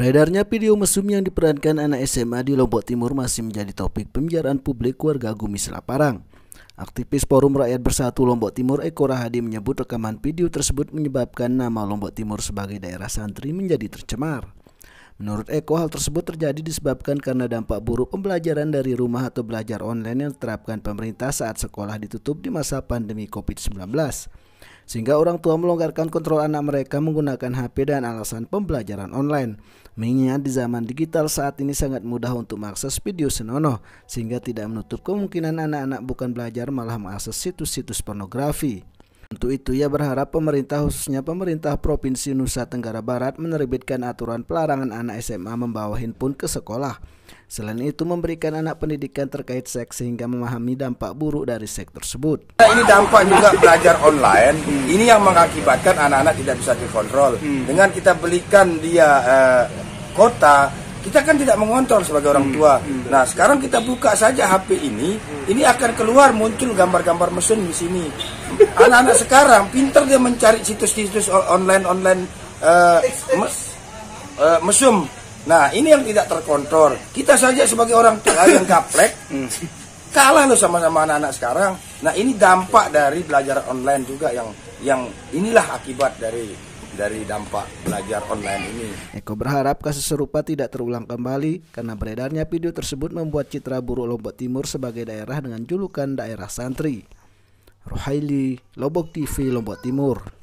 Beredarnya video mesum yang diperankan anak SMA di Lombok Timur masih menjadi topik pembicaraan publik warga Gumis Laparang. Aktivis Forum Rakyat Bersatu Lombok Timur Eko Rahadi menyebut rekaman video tersebut menyebabkan nama Lombok Timur sebagai daerah santri menjadi tercemar. Menurut Eko, hal tersebut terjadi disebabkan karena dampak buruk pembelajaran dari rumah atau belajar online yang diterapkan pemerintah saat sekolah ditutup di masa pandemi COVID-19 sehingga orang tua melonggarkan kontrol anak mereka menggunakan HP dan alasan pembelajaran online. Mengingat di zaman digital saat ini sangat mudah untuk mengakses video senonoh, sehingga tidak menutup kemungkinan anak-anak bukan belajar malah mengakses situs-situs pornografi. Untuk itu ia berharap pemerintah khususnya pemerintah Provinsi Nusa Tenggara Barat menerbitkan aturan pelarangan anak SMA membawa handphone ke sekolah. Selain itu memberikan anak pendidikan terkait seks sehingga memahami dampak buruk dari seks tersebut. Ini dampak juga belajar online, ini yang mengakibatkan anak-anak tidak bisa dikontrol. Hmm. Dengan kita belikan dia eh, kota, kita kan tidak mengontrol sebagai orang hmm. tua. Hmm. Nah, sekarang kita buka saja HP ini, ini akan keluar muncul gambar-gambar mesin di sini anak-anak sekarang pintar dia mencari situs-situs online-online uh, eh, mes, uh, eh, mesum. Nah, ini yang tidak terkontrol. Kita saja sebagai orang tua yang kaplek, kalah loh sama-sama anak-anak sekarang. Nah, ini dampak dari belajar online juga yang yang inilah akibat dari dari dampak belajar online ini. Eko berharap kasus serupa tidak terulang kembali karena beredarnya video tersebut membuat citra buruk Lombok Timur sebagai daerah dengan julukan daerah santri. Ruhaili, Lombok TV, Lombok Timur.